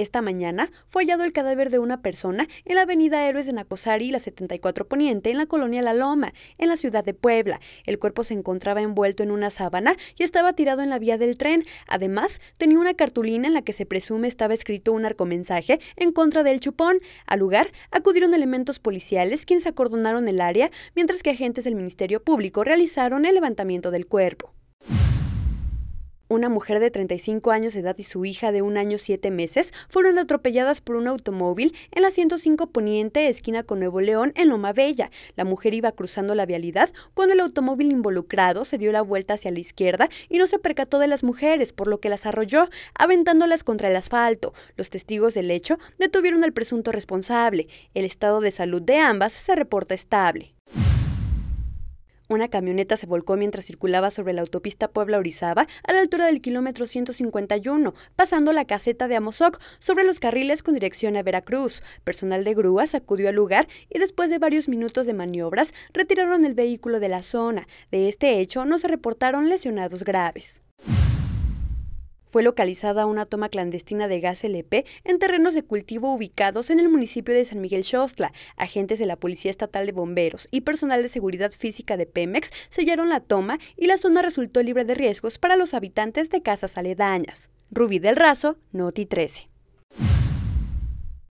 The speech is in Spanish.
Esta mañana fue hallado el cadáver de una persona en la avenida Héroes de Nacosari, la 74 Poniente, en la colonia La Loma, en la ciudad de Puebla. El cuerpo se encontraba envuelto en una sábana y estaba tirado en la vía del tren. Además, tenía una cartulina en la que se presume estaba escrito un arcomensaje en contra del chupón. Al lugar acudieron elementos policiales quienes acordonaron el área, mientras que agentes del Ministerio Público realizaron el levantamiento del cuerpo una mujer de 35 años de edad y su hija de un año 7 meses fueron atropelladas por un automóvil en la 105 Poniente, esquina con Nuevo León, en Loma Bella. La mujer iba cruzando la vialidad cuando el automóvil involucrado se dio la vuelta hacia la izquierda y no se percató de las mujeres, por lo que las arrolló, aventándolas contra el asfalto. Los testigos del hecho detuvieron al presunto responsable. El estado de salud de ambas se reporta estable. Una camioneta se volcó mientras circulaba sobre la autopista Puebla-Orizaba a la altura del kilómetro 151, pasando la caseta de Amozoc sobre los carriles con dirección a Veracruz. Personal de grúa acudió al lugar y después de varios minutos de maniobras retiraron el vehículo de la zona. De este hecho no se reportaron lesionados graves fue localizada una toma clandestina de gas LP en terrenos de cultivo ubicados en el municipio de San Miguel Xostla. Agentes de la Policía Estatal de Bomberos y personal de seguridad física de Pemex sellaron la toma y la zona resultó libre de riesgos para los habitantes de casas aledañas. Rubí del Razo, Noti 13.